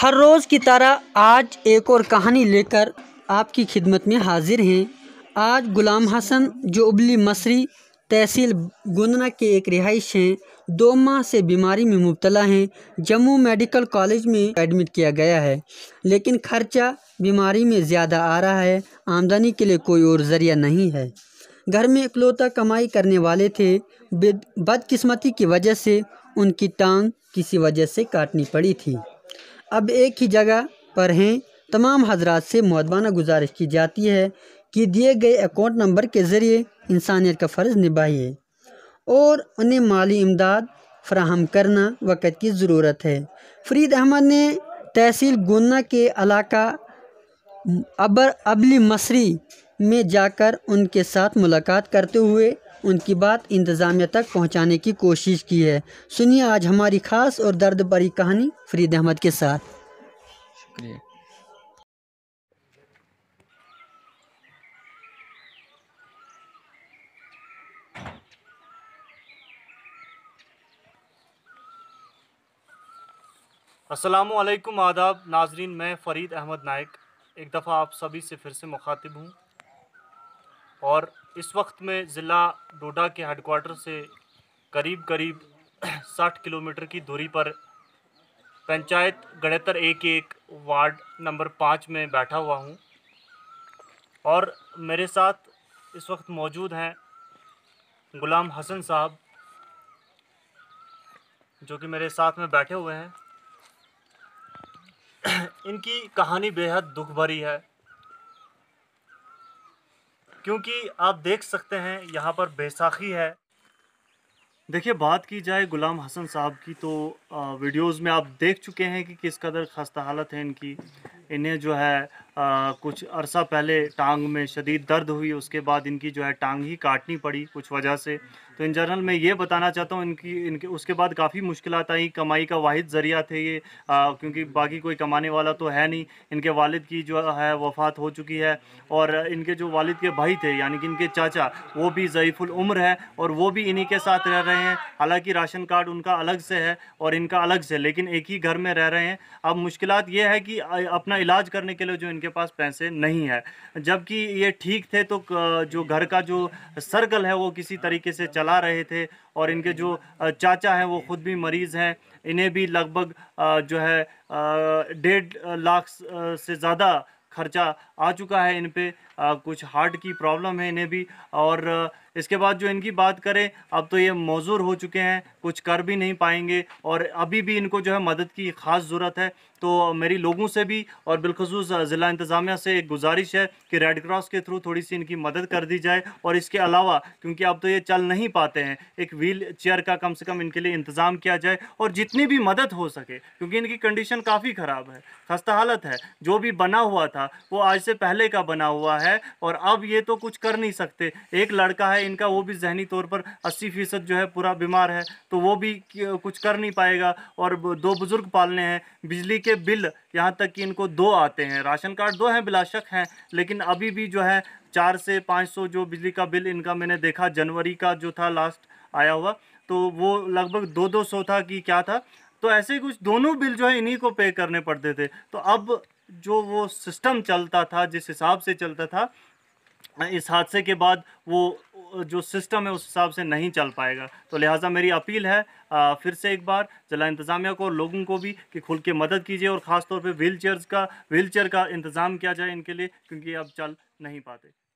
हर रोज़ की तरह आज एक और कहानी लेकर आपकी खिदमत में हाजिर हैं आज गुलाम हसन जो उबली मसरी तहसील गुंदना के एक रिहाइश हैं दो माह से बीमारी में मुबतला हैं जम्मू मेडिकल कॉलेज में एडमिट किया गया है लेकिन खर्चा बीमारी में ज़्यादा आ रहा है आमदनी के लिए कोई और ज़रिया नहीं है घर में इकलौता कमाई करने वाले थे बदकिस्मती की वजह से उनकी टांग किसी वजह से काटनी पड़ी थी अब एक ही जगह पर हैं तमाम हजरात से मुदबाना गुजारिश की जाती है कि दिए गए अकाउंट नंबर के ज़रिए इंसानियत का फ़र्ज़ निभाइए और उन्हें माली इमदाद फ्राहम करना वक़्त की ज़रूरत है फरीद अहमद ने तहसील गुन्ना के इलाका अबर अबली मसरी में जाकर उनके साथ मुलाकात करते हुए उनकी बात इंतज़ामिया तक पहुंचाने की कोशिश की है सुनिए आज हमारी ख़ास और दर्द भरी कहानी फरीद अहमद के साथ शुक्रिया आदाब नाजरीन मैं फ़रीद अहमद नायक एक दफ़ा आप सभी से फिर से मुखातिब हूँ और इस वक्त मैं ज़िला डोडा के हेडकोार्टर से करीब करीब 60 किलोमीटर की दूरी पर पंचायत गणेतर एक एक वार्ड नंबर पाँच में बैठा हुआ हूँ और मेरे साथ इस वक्त मौजूद हैं गुलाम हसन साहब जो कि मेरे साथ में बैठे हुए हैं इनकी कहानी बेहद दुख भरी है क्योंकि आप देख सकते हैं यहाँ पर बैसाखी है देखिए बात की जाए गुलाम हसन साहब की तो वीडियोस में आप देख चुके हैं कि किस कदर खस्ता हालत है इनकी इन्हें जो है आ, कुछ अरसा पहले टांग में शदीद दर्द हुई उसके बाद इनकी जो है टांग ही काटनी पड़ी कुछ वजह से तो इन जनरल मैं ये बताना चाहता हूँ इनकी इनके उसके बाद काफ़ी मुश्किल आई कमाई का वाद ज़रिया थे ये आ, क्योंकि बाकी कोई कमाने वाला तो है नहीं इनके वालिद की जो है वफ़ात हो चुकी है और इनके जो वालिद के भाई थे यानी कि इनके चाचा वो भी ज़यीफ़ुल उम्र है और वो भी इन्हीं के साथ रह रहे हैं हालाँकि राशन कार्ड उनका अलग से है और इनका अलग से लेकिन एक ही घर में रह रहे हैं अब मुश्किल ये है कि अपना इलाज करने के लिए जो उनके पास पैसे नहीं है जबकि ये ठीक थे तो जो घर का जो सर्कल है वो किसी तरीके से चला रहे थे और इनके जो चाचा हैं वो खुद भी मरीज़ हैं इन्हें भी लगभग जो है डेढ़ लाख से ज़्यादा खर्चा आ चुका है इन पर कुछ हार्ट की प्रॉब्लम है इन्हें भी और इसके बाद जो इनकी बात करें अब तो ये मौजूर हो चुके हैं कुछ कर भी नहीं पाएंगे और अभी भी इनको जो है मदद की ख़ास ज़रूरत है तो मेरी लोगों से भी और बिलखसूस ज़िला इंतज़ामिया से एक गुजारिश है कि रेड क्रॉस के थ्रू थोड़ी सी इनकी मदद कर दी जाए और इसके अलावा क्योंकि अब तो ये चल नहीं पाते हैं एक व्हील चेयर का कम से कम इनके लिए इंतज़ाम किया जाए और जितनी भी मदद हो सके क्योंकि इनकी कंडीशन काफ़ी ख़राब है खस्ता हालत है जो भी बना हुआ था वो आज से पहले का बना हुआ है और अब ये तो कुछ कर नहीं सकते एक लड़का है इनका वो भी जहनी तौर पर अस्सी फ़ीसद जो है पूरा बीमार है तो वो भी कुछ कर नहीं पाएगा और दो बुज़ुर्ग पालने हैं बिजली के बिल यहाँ तक कि इनको दो आते हैं राशन कार्ड दो हैं बिलाशक हैं लेकिन अभी भी जो है चार से पाँच सौ जो बिजली का बिल इनका मैंने देखा जनवरी का जो था लास्ट आया हुआ तो वो लगभग दो दो सौ था कि क्या था तो ऐसे ही कुछ दोनों बिल जो है इन्हीं को पे करने पड़ते थे तो अब जो वो सिस्टम चलता था जिस हिसाब से चलता था इस हादसे के बाद वो जो सिस्टम है उस हिसाब से नहीं चल पाएगा तो लिहाजा मेरी अपील है आ, फिर से एक बार ज़िला इंतज़ामिया को और लोगों को भी कि खुल के मदद कीजिए और ख़ासतौर पर व्हील चेयर का व्हील चेयर का इंतज़ाम किया जाए इनके लिए क्योंकि अब चल नहीं पाते